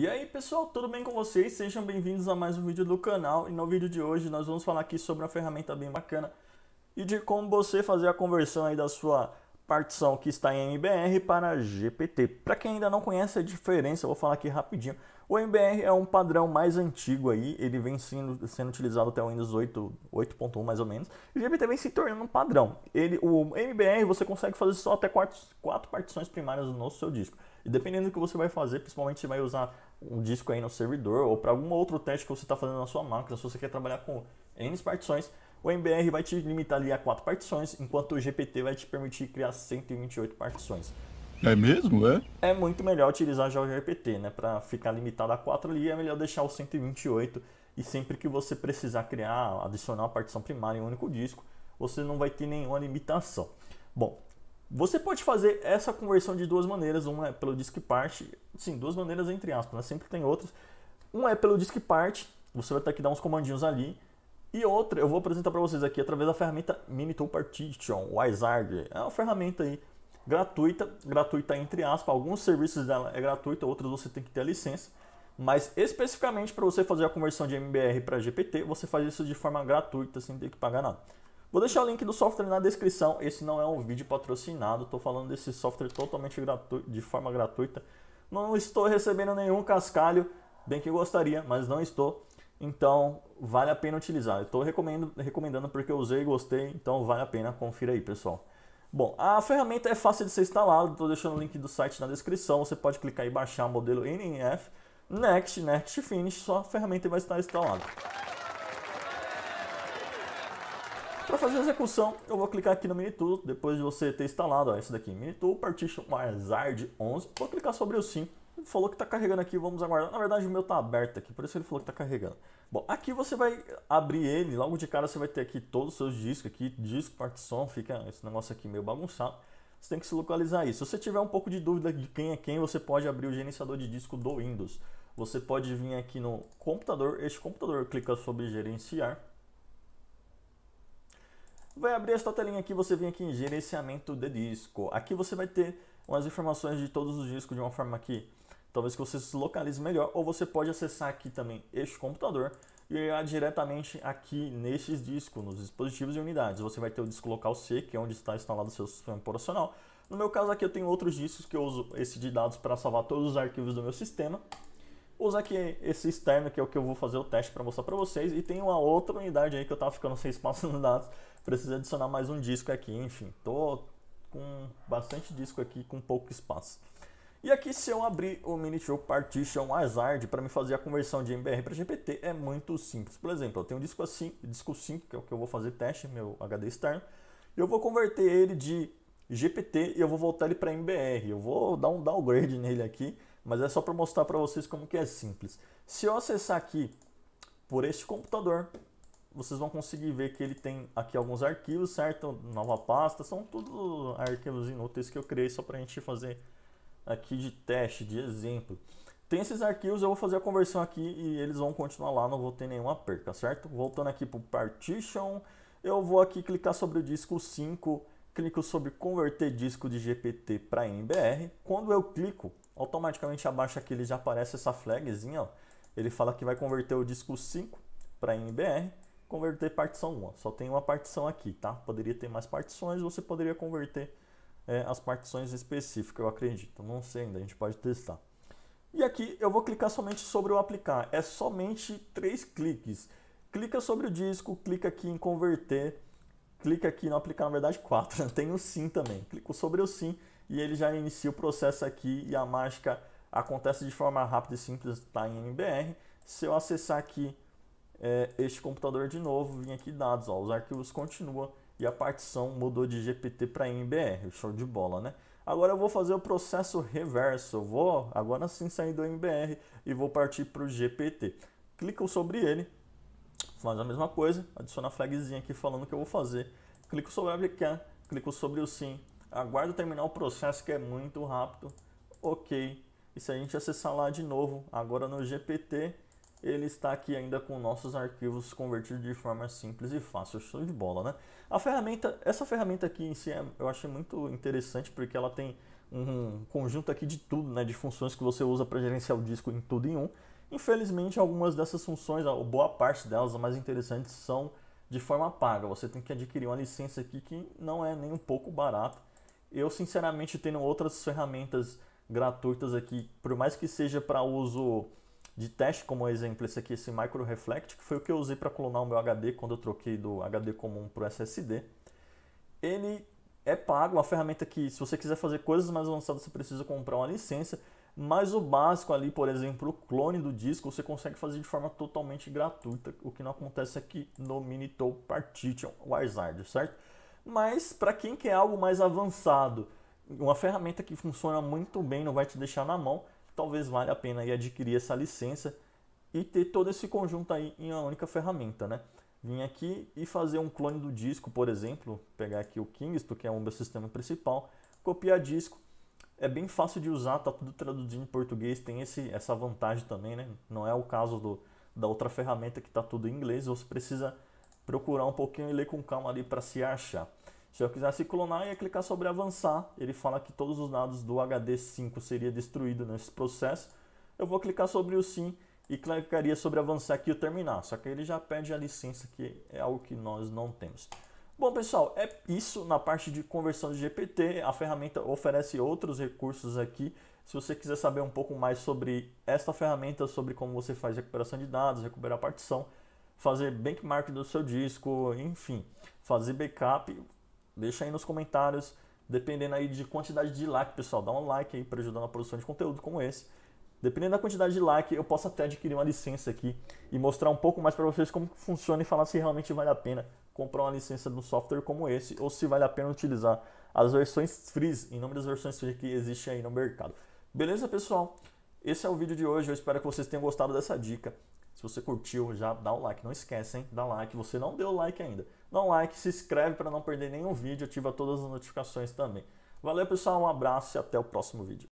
E aí pessoal, tudo bem com vocês? Sejam bem-vindos a mais um vídeo do canal e no vídeo de hoje nós vamos falar aqui sobre uma ferramenta bem bacana e de como você fazer a conversão aí da sua partição que está em MBR para GPT. Para quem ainda não conhece a diferença, eu vou falar aqui rapidinho. O MBR é um padrão mais antigo aí, ele vem sendo, sendo utilizado até o Windows 8, 8.1 mais ou menos. E o GPT vem se tornando um padrão. Ele, o MBR você consegue fazer só até quatro, quatro partições primárias no seu disco. E dependendo do que você vai fazer, principalmente se vai usar um disco aí no servidor ou para algum outro teste que você está fazendo na sua máquina, se você quer trabalhar com N partições, o MBR vai te limitar ali a 4 partições, enquanto o GPT vai te permitir criar 128 partições. É mesmo, é? É muito melhor utilizar já o GPT, né? Para ficar limitado a 4 ali, é melhor deixar o 128 e sempre que você precisar criar, adicionar uma partição primária em um único disco, você não vai ter nenhuma limitação. Bom, você pode fazer essa conversão de duas maneiras, uma é pelo disk parte, sim, duas maneiras entre aspas, né? sempre tem outras. Uma é pelo disk parte, você vai ter que dar uns comandinhos ali, e outra, eu vou apresentar para vocês aqui através da ferramenta MiniTool Partition, Wizard É uma ferramenta aí gratuita, gratuita entre aspas, alguns serviços dela é gratuita, outros você tem que ter a licença. Mas especificamente para você fazer a conversão de MBR para GPT, você faz isso de forma gratuita, sem ter que pagar nada. Vou deixar o link do software na descrição. Esse não é um vídeo patrocinado, estou falando desse software totalmente gratuito, de forma gratuita. Não estou recebendo nenhum cascalho, bem que gostaria, mas não estou. Então, vale a pena utilizar. Eu estou recomendando porque eu usei e gostei, então vale a pena, confira aí, pessoal. Bom, a ferramenta é fácil de ser instalada, estou deixando o link do site na descrição, você pode clicar e baixar o modelo NNF, Next, Next Finish, Só a ferramenta vai estar instalada. Para fazer a execução, eu vou clicar aqui no Minitool, depois de você ter instalado ó, esse daqui, Minitool Partition Wizard 11, vou clicar sobre o sim, ele falou que está carregando aqui, vamos aguardar. Na verdade, o meu está aberto aqui, por isso ele falou que está carregando. Bom, aqui você vai abrir ele, logo de cara você vai ter aqui todos os seus discos aqui, disco, partição, fica esse negócio aqui meio bagunçado. Você tem que se localizar isso. Se você tiver um pouco de dúvida de quem é quem, você pode abrir o gerenciador de disco do Windows. Você pode vir aqui no computador, este computador clica sobre gerenciar. Vai abrir esta telinha aqui, você vem aqui em gerenciamento de disco. Aqui você vai ter umas informações de todos os discos de uma forma aqui Talvez que você se localize melhor, ou você pode acessar aqui também este computador e ir diretamente aqui nesses discos, nos dispositivos e unidades. Você vai ter o disco local C, que é onde está instalado o seu sistema operacional. No meu caso aqui eu tenho outros discos que eu uso esse de dados para salvar todos os arquivos do meu sistema. Vou usar aqui esse externo, que é o que eu vou fazer o teste para mostrar para vocês. E tem uma outra unidade aí que eu estava ficando sem espaço nos dados. Preciso adicionar mais um disco aqui, enfim. Tô com bastante disco aqui com pouco espaço. E aqui se eu abrir o Minitio Partition Wizard para me fazer a conversão de MBR para GPT é muito simples. Por exemplo, eu tenho um disco assim, disco 5, que é o que eu vou fazer teste, meu HD externo. Eu vou converter ele de GPT e eu vou voltar ele para MBR. Eu vou dar um downgrade nele aqui, mas é só para mostrar para vocês como que é simples. Se eu acessar aqui por este computador, vocês vão conseguir ver que ele tem aqui alguns arquivos, certo? Nova pasta, são tudo arquivos inúteis que eu criei só para a gente fazer aqui de teste, de exemplo. Tem esses arquivos, eu vou fazer a conversão aqui e eles vão continuar lá, não vou ter nenhuma perca, certo? Voltando aqui para o Partition, eu vou aqui clicar sobre o disco 5, clico sobre converter disco de GPT para MBR. Quando eu clico, automaticamente abaixo aqui ele já aparece essa flagzinha, ó. ele fala que vai converter o disco 5 para MBR, converter partição 1, ó. só tem uma partição aqui, tá? Poderia ter mais partições, você poderia converter é, as partições específicas, eu acredito. Não sei ainda, a gente pode testar. E aqui eu vou clicar somente sobre o aplicar. É somente três cliques. Clica sobre o disco, clica aqui em converter, clica aqui no aplicar, na verdade quatro, né? tem o sim também. Clico sobre o sim e ele já inicia o processo aqui e a mágica acontece de forma rápida e simples, está em MBR. Se eu acessar aqui é, este computador de novo, vim aqui dados, ó, os arquivos continuam e a partição mudou de GPT para MBR, show de bola, né? Agora eu vou fazer o processo reverso, eu vou agora sim sair do MBR e vou partir para o GPT. Clico sobre ele, faz a mesma coisa, adiciona a flagzinha aqui falando que eu vou fazer, clico sobre aplicar, clico sobre o sim, aguardo terminar o processo que é muito rápido, ok. E se a gente acessar lá de novo, agora no GPT, ele está aqui ainda com nossos arquivos convertidos de forma simples e fácil, show de bola, né? A ferramenta, essa ferramenta aqui em si é, eu achei muito interessante porque ela tem um conjunto aqui de tudo, né, de funções que você usa para gerenciar o disco em tudo em um. Infelizmente, algumas dessas funções, a boa parte delas, as mais interessantes, são de forma paga. Você tem que adquirir uma licença aqui que não é nem um pouco barata. Eu, sinceramente, tenho outras ferramentas gratuitas aqui, por mais que seja para uso de teste, como exemplo, esse aqui, esse Micro Reflect, que foi o que eu usei para clonar o meu HD quando eu troquei do HD comum para o SSD. Ele é pago, uma ferramenta que, se você quiser fazer coisas mais avançadas, você precisa comprar uma licença, mas o básico ali, por exemplo, o clone do disco, você consegue fazer de forma totalmente gratuita, o que não acontece aqui no Minitou Partition Wizard, certo? Mas para quem quer algo mais avançado, uma ferramenta que funciona muito bem, não vai te deixar na mão, talvez valha a pena aí adquirir essa licença e ter todo esse conjunto aí em uma única ferramenta, né? Vim aqui e fazer um clone do disco, por exemplo, pegar aqui o Kingston, que é o meu sistema principal, copiar disco, é bem fácil de usar, tá tudo traduzido em português, tem esse, essa vantagem também, né? Não é o caso do, da outra ferramenta que tá tudo em inglês, você precisa procurar um pouquinho e ler com calma ali para se achar. Se eu quisesse clonar, ia clicar sobre avançar. Ele fala que todos os dados do HD5 seria destruído nesse processo. Eu vou clicar sobre o sim e clicaria sobre avançar aqui e terminar. Só que ele já pede a licença, que é algo que nós não temos. Bom, pessoal, é isso na parte de conversão de GPT. A ferramenta oferece outros recursos aqui. Se você quiser saber um pouco mais sobre esta ferramenta, sobre como você faz recuperação de dados, recuperar partição, fazer benchmark do seu disco, enfim, fazer backup, Deixa aí nos comentários, dependendo aí de quantidade de like, pessoal. Dá um like aí para ajudar na produção de conteúdo como esse. Dependendo da quantidade de like, eu posso até adquirir uma licença aqui e mostrar um pouco mais para vocês como funciona e falar se realmente vale a pena comprar uma licença de um software como esse ou se vale a pena utilizar as versões free, em nome das versões free que existem aí no mercado. Beleza, pessoal? Esse é o vídeo de hoje. Eu espero que vocês tenham gostado dessa dica. Se você curtiu, já dá o like. Não esquece, hein? Dá like. Você não deu like ainda. Dá um like, se inscreve para não perder nenhum vídeo, ativa todas as notificações também. Valeu, pessoal. Um abraço e até o próximo vídeo.